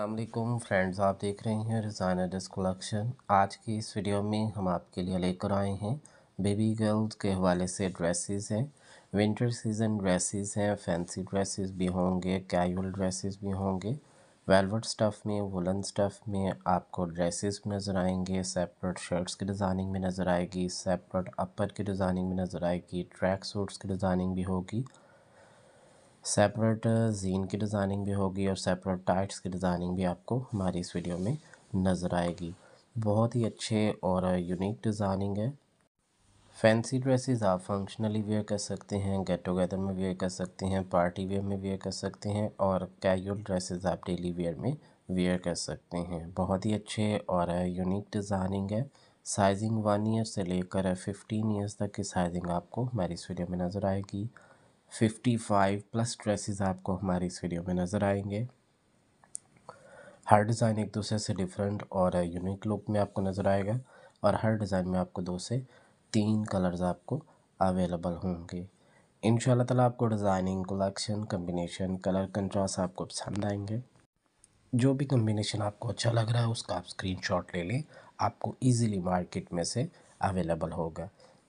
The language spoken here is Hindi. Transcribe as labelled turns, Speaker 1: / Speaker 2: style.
Speaker 1: अल्लाम फ्रेंड्स आप देख रहे हैं रिजाना डिस्क कलेक्शन आज की इस वीडियो में हम आपके लिए लेकर आए हैं बेबी गर्ल्स के हवाले से ड्रेसेस हैं विंटर सीजन ड्रेसेस हैं फैंसी ड्रेसेस भी होंगे कैजुअल ड्रेसेस भी होंगे वेलवेट स्टफ़ में वुलन स्टफ़ में आपको ड्रेसेस में नज़र आएंगे सेपरेट शर्ट्स की डिज़ाइनिंग में नज़र आएगी सेपरेट अपर की डिज़ाइनिंग में नज़र आएगी ट्रैक सूट्स की डिज़ाइनिंग भी होगी सेपरेट जीन uh, की डिज़ाइनिंग भी होगी और सेपरेट टाइट्स की डिज़ाइनिंग भी आपको हमारी इस वीडियो में नज़र आएगी बहुत ही अच्छे और यूनिक uh, डिज़ाइनिंग है फैंसी ड्रेसेस आप फंक्शनली वेयर कर सकते हैं गेट टुगेदर में वेयर कर सकते हैं पार्टी वेयर में वेयर कर सकते हैं और कैजुअल ड्रेसेस आप डेली वेयर में वेयर कर सकते हैं बहुत ही अच्छे और यूनिक uh, डिज़ाइनिंग है साइजिंग वन ईयर से लेकर फिफ्टीन ईयर्स तक की साइजिंग आपको हमारी इस वीडियो में नज़र आएगी 55 प्लस ट्रेसेस आपको हमारी इस वीडियो में नज़र आएंगे हर डिज़ाइन एक दूसरे से डिफरेंट और यूनिक लुक में आपको नज़र आएगा और हर डिज़ाइन में आपको दो से तीन कलर्स आपको अवेलेबल होंगे इन ताला आपको designing collection combination colour contrast आपको पसंद आएंगे जो भी कम्बिनेशन आपको अच्छा लग रहा है उसका आप स्क्रीनशॉट ले लें आपको इजीली मार्केट में से अवेलेबल होगा